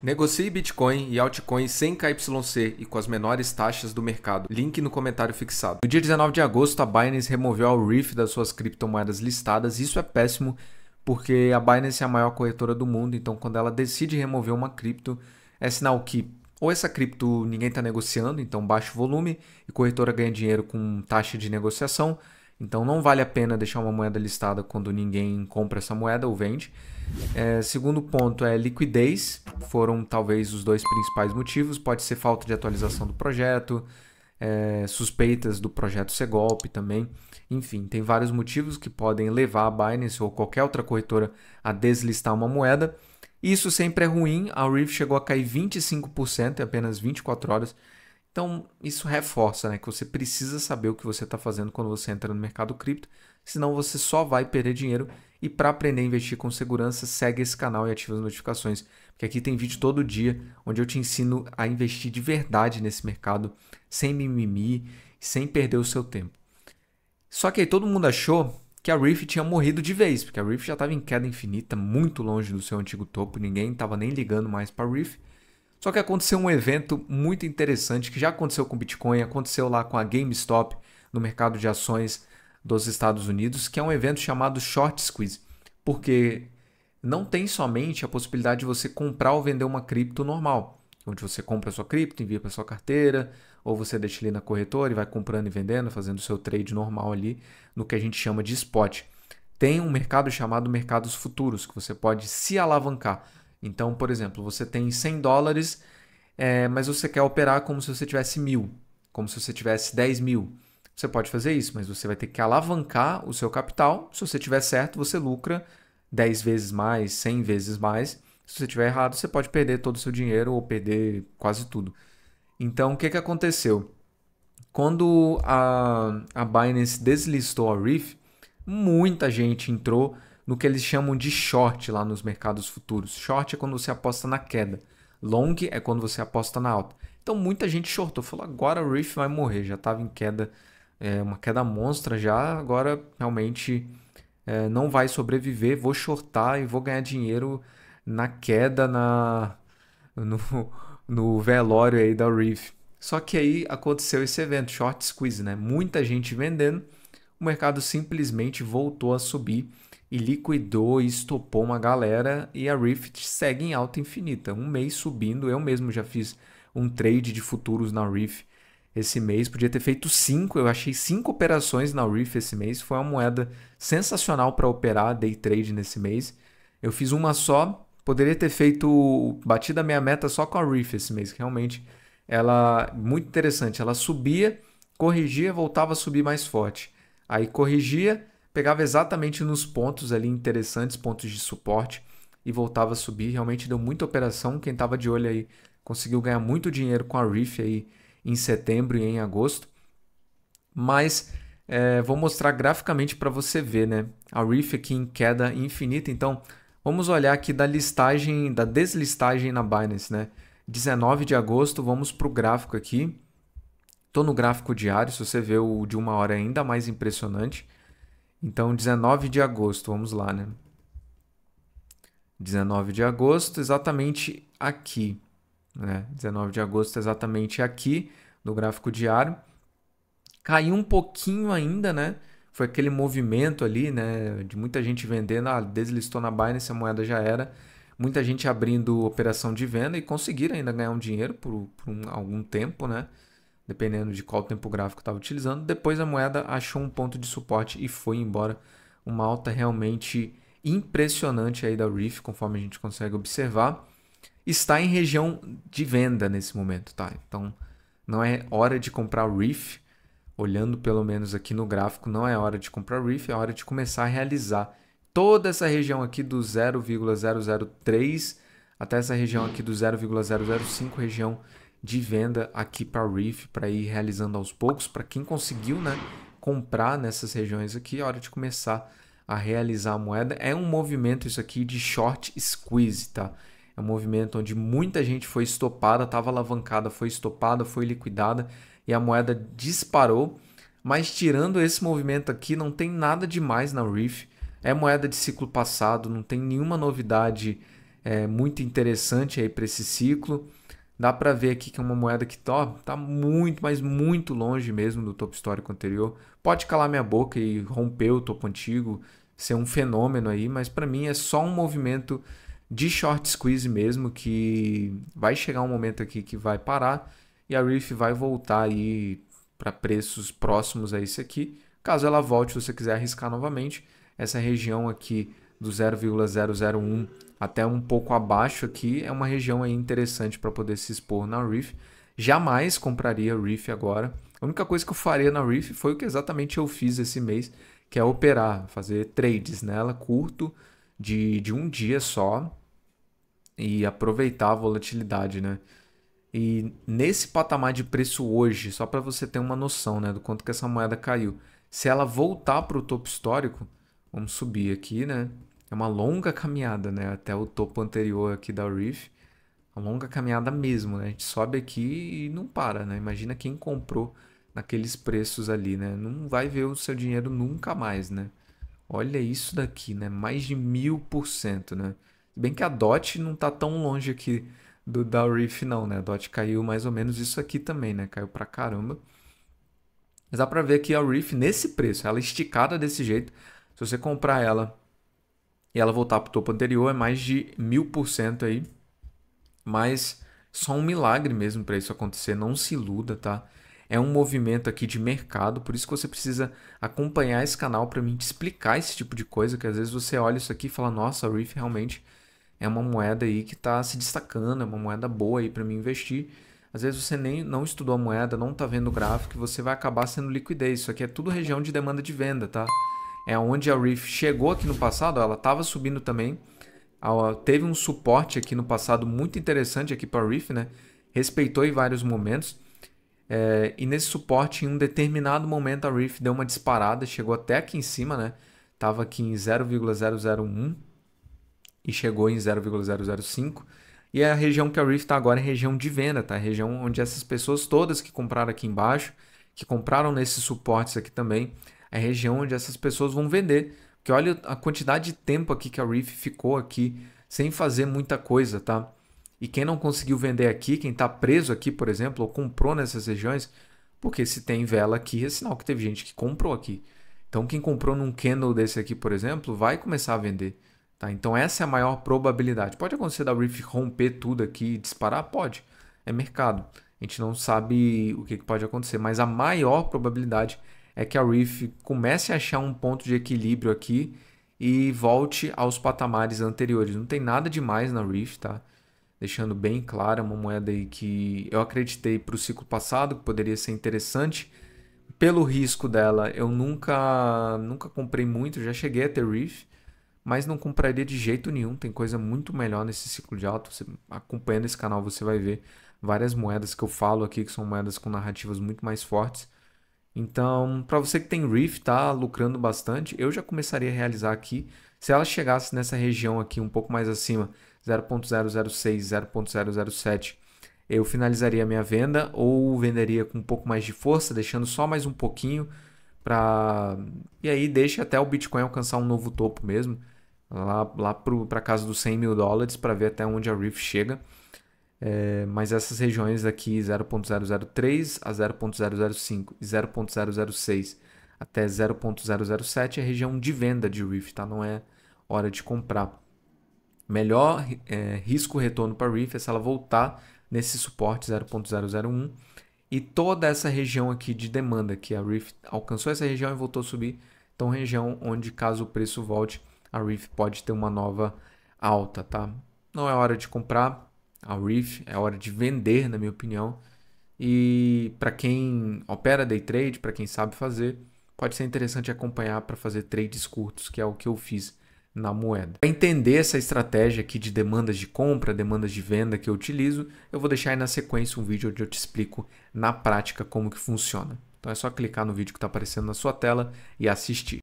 Negocie Bitcoin e altcoins sem KYC e com as menores taxas do mercado. Link no comentário fixado. No dia 19 de agosto, a Binance removeu a RIF das suas criptomoedas listadas. Isso é péssimo, porque a Binance é a maior corretora do mundo, então quando ela decide remover uma cripto, é sinal que ou essa cripto ninguém está negociando, então baixo volume e corretora ganha dinheiro com taxa de negociação, então não vale a pena deixar uma moeda listada quando ninguém compra essa moeda ou vende. É, segundo ponto é liquidez, foram talvez os dois principais motivos. Pode ser falta de atualização do projeto, é, suspeitas do projeto ser golpe também. Enfim, tem vários motivos que podem levar a Binance ou qualquer outra corretora a deslistar uma moeda. Isso sempre é ruim. A Reef chegou a cair 25% em apenas 24 horas. Então, isso reforça né, que você precisa saber o que você está fazendo quando você entra no mercado cripto, senão você só vai perder dinheiro. E para aprender a investir com segurança, segue esse canal e ativa as notificações, porque aqui tem vídeo todo dia onde eu te ensino a investir de verdade nesse mercado, sem mimimi, sem perder o seu tempo. Só que aí todo mundo achou que a Reef tinha morrido de vez, porque a Reef já estava em queda infinita, muito longe do seu antigo topo, ninguém estava nem ligando mais para a Reef. Só que aconteceu um evento muito interessante que já aconteceu com Bitcoin, aconteceu lá com a GameStop no mercado de ações dos Estados Unidos, que é um evento chamado short squeeze, porque não tem somente a possibilidade de você comprar ou vender uma cripto normal, onde você compra a sua cripto, envia para sua carteira, ou você deixa ali na corretora e vai comprando e vendendo, fazendo o seu trade normal ali, no que a gente chama de spot. Tem um mercado chamado mercados futuros, que você pode se alavancar. Então, por exemplo, você tem 100 dólares, é, mas você quer operar como se você tivesse mil, como se você tivesse 10 mil. Você pode fazer isso, mas você vai ter que alavancar o seu capital. Se você tiver certo, você lucra 10 vezes mais, 100 vezes mais. Se você tiver errado, você pode perder todo o seu dinheiro ou perder quase tudo. Então, o que, que aconteceu? Quando a, a Binance deslistou a Reef, muita gente entrou no que eles chamam de short lá nos mercados futuros. Short é quando você aposta na queda, long é quando você aposta na alta. Então muita gente shortou, falou agora o Reef vai morrer, já estava em queda, é, uma queda monstra já, agora realmente é, não vai sobreviver, vou shortar e vou ganhar dinheiro na queda, na no, no velório aí da Reef. Só que aí aconteceu esse evento, short squeeze, né? Muita gente vendendo, o mercado simplesmente voltou a subir e liquidou e estopou uma galera e a Rift segue em alta infinita. Um mês subindo, eu mesmo já fiz um trade de futuros na Rift esse mês, podia ter feito cinco, eu achei cinco operações na Reef esse mês, foi uma moeda sensacional para operar day trade nesse mês. Eu fiz uma só, poderia ter feito, batido a minha meta só com a Reef esse mês, que realmente ela muito interessante, ela subia, corrigia, voltava a subir mais forte. Aí corrigia, pegava exatamente nos pontos ali interessantes, pontos de suporte e voltava a subir. Realmente deu muita operação. Quem estava de olho aí conseguiu ganhar muito dinheiro com a Reef aí em setembro e em agosto. Mas é, vou mostrar graficamente para você ver, né? A Reef aqui em queda infinita. Então vamos olhar aqui da listagem, da deslistagem na Binance, né? 19 de agosto, vamos para o gráfico aqui. Estou no gráfico diário, se você vê o de uma hora é ainda mais impressionante. Então, 19 de agosto, vamos lá, né? 19 de agosto, exatamente aqui. Né? 19 de agosto, exatamente aqui, no gráfico diário. Caiu um pouquinho ainda, né? Foi aquele movimento ali, né? De muita gente vendendo, ah, deslistou na Binance, a moeda já era. Muita gente abrindo operação de venda e conseguiram ainda ganhar um dinheiro por, por um, algum tempo, né? dependendo de qual tempo gráfico estava utilizando. Depois a moeda achou um ponto de suporte e foi embora. Uma alta realmente impressionante aí da RIF, conforme a gente consegue observar. Está em região de venda nesse momento, tá? Então não é hora de comprar RIF. Olhando pelo menos aqui no gráfico, não é hora de comprar RIF, é hora de começar a realizar toda essa região aqui do 0,003 até essa região aqui do 0,005, região de venda aqui para Reef para ir realizando aos poucos. Para quem conseguiu né, comprar nessas regiões aqui, a é hora de começar a realizar a moeda. É um movimento isso aqui de short squeeze, tá? É um movimento onde muita gente foi estopada, estava alavancada, foi estopada, foi liquidada e a moeda disparou. Mas tirando esse movimento aqui, não tem nada demais na Reef. É moeda de ciclo passado, não tem nenhuma novidade é, muito interessante aí para esse ciclo dá para ver aqui que é uma moeda que tá, tá muito, mas muito longe mesmo do topo histórico anterior. Pode calar minha boca e romper o topo antigo, ser um fenômeno aí, mas para mim é só um movimento de short squeeze mesmo que vai chegar um momento aqui que vai parar e a Reef vai voltar aí para preços próximos a esse aqui. Caso ela volte, se você quiser arriscar novamente, essa região aqui do 0,001 até um pouco abaixo aqui, é uma região aí interessante para poder se expor na Reef. Jamais compraria Reef agora. A única coisa que eu faria na Reef foi o que exatamente eu fiz esse mês, que é operar, fazer trades nela curto, de, de um dia só, e aproveitar a volatilidade, né? E nesse patamar de preço hoje, só para você ter uma noção né, do quanto que essa moeda caiu, se ela voltar para o topo histórico, Vamos subir aqui, né? É uma longa caminhada, né? Até o topo anterior aqui da Reef. Uma longa caminhada mesmo, né? A gente sobe aqui e não para, né? Imagina quem comprou naqueles preços ali, né? Não vai ver o seu dinheiro nunca mais, né? Olha isso daqui, né? Mais de mil por cento, né? Se bem que a DOT não tá tão longe aqui do da Reef, não, né? A DOT caiu mais ou menos isso aqui também, né? Caiu pra caramba. Mas dá pra ver que a Reef, nesse preço, ela é esticada desse jeito, se você comprar ela e ela voltar para o topo anterior, é mais de mil por cento aí. Mas só um milagre mesmo para isso acontecer, não se iluda, tá? É um movimento aqui de mercado, por isso que você precisa acompanhar esse canal para mim te explicar esse tipo de coisa, que às vezes você olha isso aqui e fala, nossa, a RIF realmente é uma moeda aí que está se destacando, é uma moeda boa aí para mim investir. Às vezes você nem não estudou a moeda, não está vendo o gráfico, você vai acabar sendo liquidez. Isso aqui é tudo região de demanda de venda, tá? é onde a Reef chegou aqui no passado, ela estava subindo também, ela teve um suporte aqui no passado muito interessante aqui para a Reef, né? respeitou em vários momentos, é, e nesse suporte, em um determinado momento, a Reef deu uma disparada, chegou até aqui em cima, né? Estava aqui em 0,001 e chegou em 0,005. E é a região que a Reef está agora é região de venda, tá? A região onde essas pessoas todas que compraram aqui embaixo, que compraram nesses suportes aqui também, é a região onde essas pessoas vão vender. Porque olha a quantidade de tempo aqui que a Reef ficou aqui sem fazer muita coisa, tá? E quem não conseguiu vender aqui, quem está preso aqui, por exemplo, ou comprou nessas regiões, porque se tem vela aqui, é sinal que teve gente que comprou aqui. Então, quem comprou num candle desse aqui, por exemplo, vai começar a vender. Tá? Então, essa é a maior probabilidade. Pode acontecer da Reef romper tudo aqui e disparar? Pode. É mercado. A gente não sabe o que pode acontecer, mas a maior probabilidade é que a Reef comece a achar um ponto de equilíbrio aqui e volte aos patamares anteriores. Não tem nada demais na Reef, tá? Deixando bem clara é uma moeda aí que eu acreditei para o ciclo passado que poderia ser interessante. Pelo risco dela, eu nunca nunca comprei muito, já cheguei a ter Reef, mas não compraria de jeito nenhum. Tem coisa muito melhor nesse ciclo de alta. Você, acompanhando esse canal, você vai ver várias moedas que eu falo aqui, que são moedas com narrativas muito mais fortes então, para você que tem Reef, tá lucrando bastante, eu já começaria a realizar aqui. Se ela chegasse nessa região aqui um pouco mais acima, 0.006, 0.007, eu finalizaria a minha venda ou venderia com um pouco mais de força, deixando só mais um pouquinho para e aí deixa até o Bitcoin alcançar um novo topo mesmo, lá lá para casa dos 100 mil dólares para ver até onde a Reef chega. É, mas essas regiões aqui, 0.003 a 0.005 e 0.006 até 0.007 é região de venda de RIF, tá? não é hora de comprar. Melhor é, risco-retorno para RIF é se ela voltar nesse suporte 0.001 e toda essa região aqui de demanda, que a RIF alcançou essa região e voltou a subir, então região onde caso o preço volte, a RIF pode ter uma nova alta, tá? Não é hora de comprar, ao Reef, é hora de vender, na minha opinião. E para quem opera day trade, para quem sabe fazer, pode ser interessante acompanhar para fazer trades curtos, que é o que eu fiz na moeda. Para entender essa estratégia aqui de demandas de compra, demandas de venda que eu utilizo, eu vou deixar aí na sequência um vídeo onde eu te explico na prática como que funciona. Então é só clicar no vídeo que está aparecendo na sua tela e assistir.